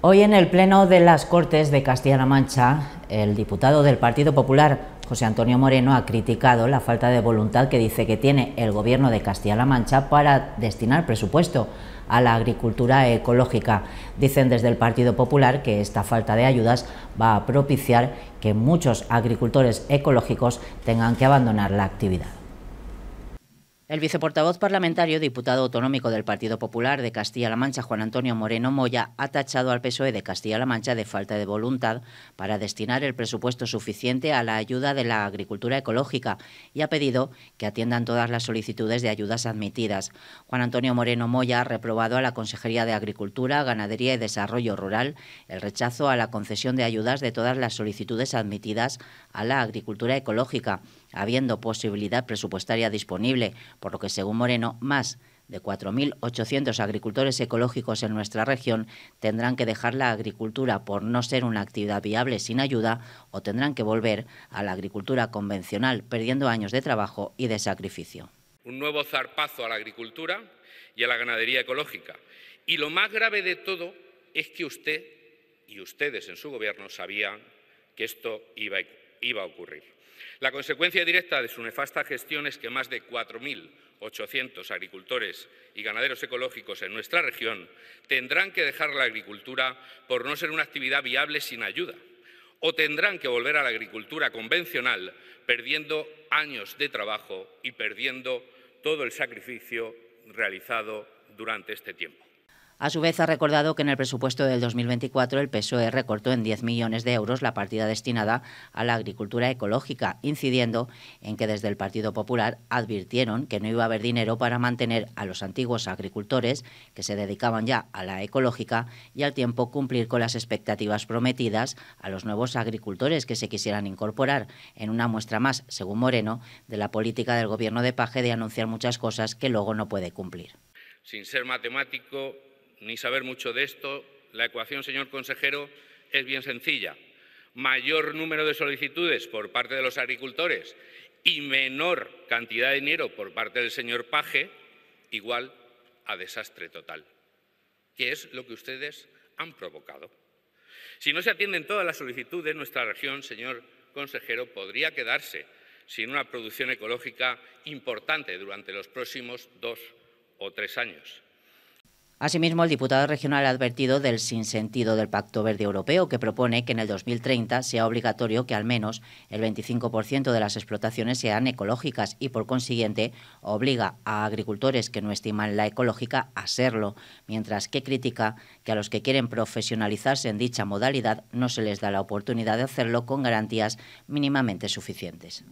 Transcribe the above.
Hoy en el Pleno de las Cortes de Castilla-La Mancha, el diputado del Partido Popular, José Antonio Moreno, ha criticado la falta de voluntad que dice que tiene el Gobierno de Castilla-La Mancha para destinar presupuesto a la agricultura ecológica. Dicen desde el Partido Popular que esta falta de ayudas va a propiciar que muchos agricultores ecológicos tengan que abandonar la actividad. El viceportavoz parlamentario, diputado autonómico del Partido Popular de Castilla-La Mancha, Juan Antonio Moreno Moya, ha tachado al PSOE de Castilla-La Mancha de falta de voluntad para destinar el presupuesto suficiente a la ayuda de la agricultura ecológica y ha pedido que atiendan todas las solicitudes de ayudas admitidas. Juan Antonio Moreno Moya ha reprobado a la Consejería de Agricultura, Ganadería y Desarrollo Rural el rechazo a la concesión de ayudas de todas las solicitudes admitidas a la agricultura ecológica habiendo posibilidad presupuestaria disponible, por lo que, según Moreno, más de 4.800 agricultores ecológicos en nuestra región tendrán que dejar la agricultura por no ser una actividad viable sin ayuda o tendrán que volver a la agricultura convencional, perdiendo años de trabajo y de sacrificio. Un nuevo zarpazo a la agricultura y a la ganadería ecológica. Y lo más grave de todo es que usted y ustedes en su gobierno sabían que esto iba a iba a ocurrir. La consecuencia directa de su nefasta gestión es que más de 4.800 agricultores y ganaderos ecológicos en nuestra región tendrán que dejar la agricultura por no ser una actividad viable sin ayuda o tendrán que volver a la agricultura convencional perdiendo años de trabajo y perdiendo todo el sacrificio realizado durante este tiempo. A su vez, ha recordado que en el presupuesto del 2024 el PSOE recortó en 10 millones de euros la partida destinada a la agricultura ecológica, incidiendo en que desde el Partido Popular advirtieron que no iba a haber dinero para mantener a los antiguos agricultores que se dedicaban ya a la ecológica y al tiempo cumplir con las expectativas prometidas a los nuevos agricultores que se quisieran incorporar en una muestra más, según Moreno, de la política del gobierno de Paje de anunciar muchas cosas que luego no puede cumplir. Sin ser matemático, ni saber mucho de esto, la ecuación, señor consejero, es bien sencilla. Mayor número de solicitudes por parte de los agricultores y menor cantidad de dinero por parte del señor Paje, igual a desastre total, que es lo que ustedes han provocado. Si no se atienden todas las solicitudes, nuestra región, señor consejero, podría quedarse sin una producción ecológica importante durante los próximos dos o tres años. Asimismo, el diputado regional ha advertido del sinsentido del Pacto Verde Europeo, que propone que en el 2030 sea obligatorio que al menos el 25% de las explotaciones sean ecológicas y, por consiguiente, obliga a agricultores que no estiman la ecológica a serlo, mientras que critica que a los que quieren profesionalizarse en dicha modalidad no se les da la oportunidad de hacerlo con garantías mínimamente suficientes.